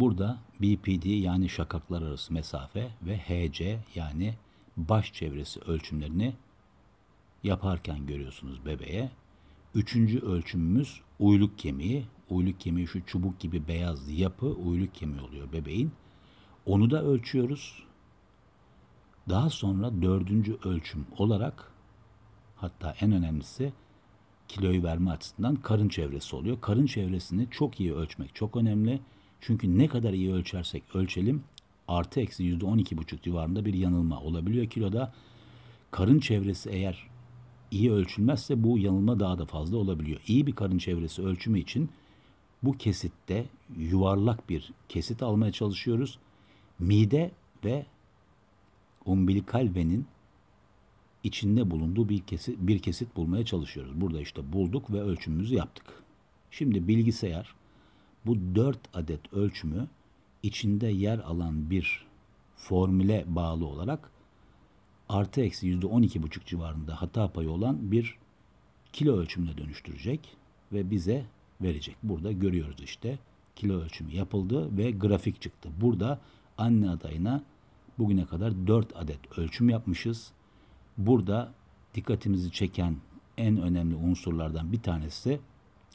Burada BPD yani şakaklar arası mesafe ve HC yani baş çevresi ölçümlerini yaparken görüyorsunuz bebeğe. Üçüncü ölçümümüz uyluk kemiği. Uyluk kemiği şu çubuk gibi beyaz yapı uyluk kemiği oluyor bebeğin. Onu da ölçüyoruz. Daha sonra dördüncü ölçüm olarak hatta en önemlisi kiloyu verme açısından karın çevresi oluyor. Karın çevresini çok iyi ölçmek çok önemli. Çünkü ne kadar iyi ölçersek ölçelim artı eksi yüzde on iki buçuk civarında bir yanılma olabiliyor kiloda. Karın çevresi eğer iyi ölçülmezse bu yanılma daha da fazla olabiliyor. İyi bir karın çevresi ölçümü için bu kesitte yuvarlak bir kesit almaya çalışıyoruz. Mide ve umbilikal venin içinde bulunduğu bir kesit, bir kesit bulmaya çalışıyoruz. Burada işte bulduk ve ölçümümüzü yaptık. Şimdi bilgisayar bu dört adet ölçümü içinde yer alan bir formüle bağlı olarak artı eksi yüzde on iki buçuk civarında hata payı olan bir kilo ölçümüne dönüştürecek ve bize verecek. Burada görüyoruz işte kilo ölçümü yapıldı ve grafik çıktı. Burada anne adayına bugüne kadar 4 adet ölçüm yapmışız. Burada dikkatimizi çeken en önemli unsurlardan bir tanesi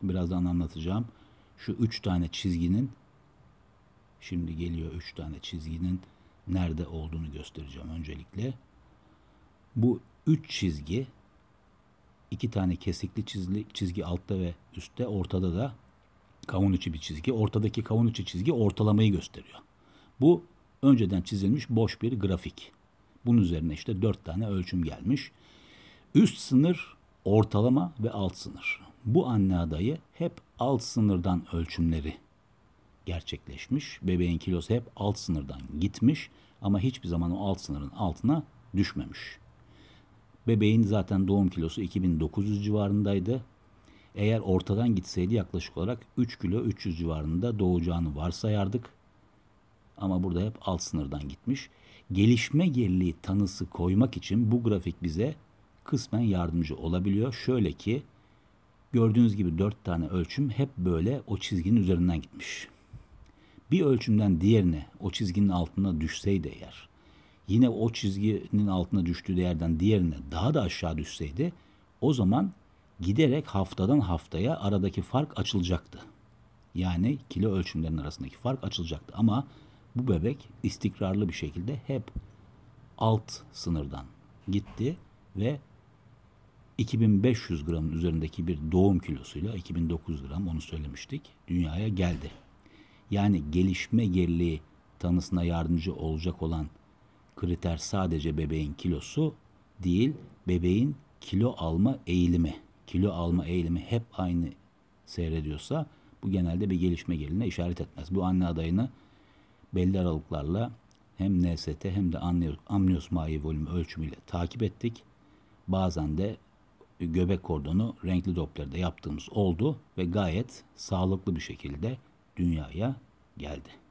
birazdan anlatacağım şu üç tane çizginin şimdi geliyor üç tane çizginin nerede olduğunu göstereceğim öncelikle. Bu üç çizgi iki tane kesikli çizgi, çizgi altta ve üstte ortada da kavun içi bir çizgi. Ortadaki kavun içi çizgi ortalamayı gösteriyor. Bu önceden çizilmiş boş bir grafik. Bunun üzerine işte dört tane ölçüm gelmiş. Üst sınır ortalama ve alt sınır. Bu anne adayı hep alt sınırdan ölçümleri gerçekleşmiş. Bebeğin kilosu hep alt sınırdan gitmiş ama hiçbir zaman o alt sınırın altına düşmemiş. Bebeğin zaten doğum kilosu 2900 civarındaydı. Eğer ortadan gitseydi yaklaşık olarak 3 kilo 300 civarında doğacağını varsayardık. Ama burada hep alt sınırdan gitmiş. Gelişme geriliği tanısı koymak için bu grafik bize kısmen yardımcı olabiliyor. Şöyle ki gördüğünüz gibi 4 tane ölçüm hep böyle o çizginin üzerinden gitmiş. Bir ölçümden diğerine o çizginin altına düşseydi eğer yine o çizginin altına düştüğü değerden diğerine daha da aşağı düşseydi o zaman giderek haftadan haftaya aradaki fark açılacaktı. Yani kilo ölçümlerinin arasındaki fark açılacaktı ama bu bebek istikrarlı bir şekilde hep alt sınırdan gitti ve 2500 gramın üzerindeki bir doğum kilosuyla 2900 gram onu söylemiştik dünyaya geldi. Yani gelişme geriliği tanısına yardımcı olacak olan kriter sadece bebeğin kilosu değil bebeğin kilo alma eğilimi. Kilo alma eğilimi hep aynı seyrediyorsa bu genelde bir gelişme geriliğine işaret etmez. Bu anne adayını belli aralıklarla hem NST hem de amniyos mayi volümü ölçümüyle takip ettik. Bazen de göbek kordonu renkli Doppler'da yaptığımız oldu ve gayet sağlıklı bir şekilde dünyaya geldi.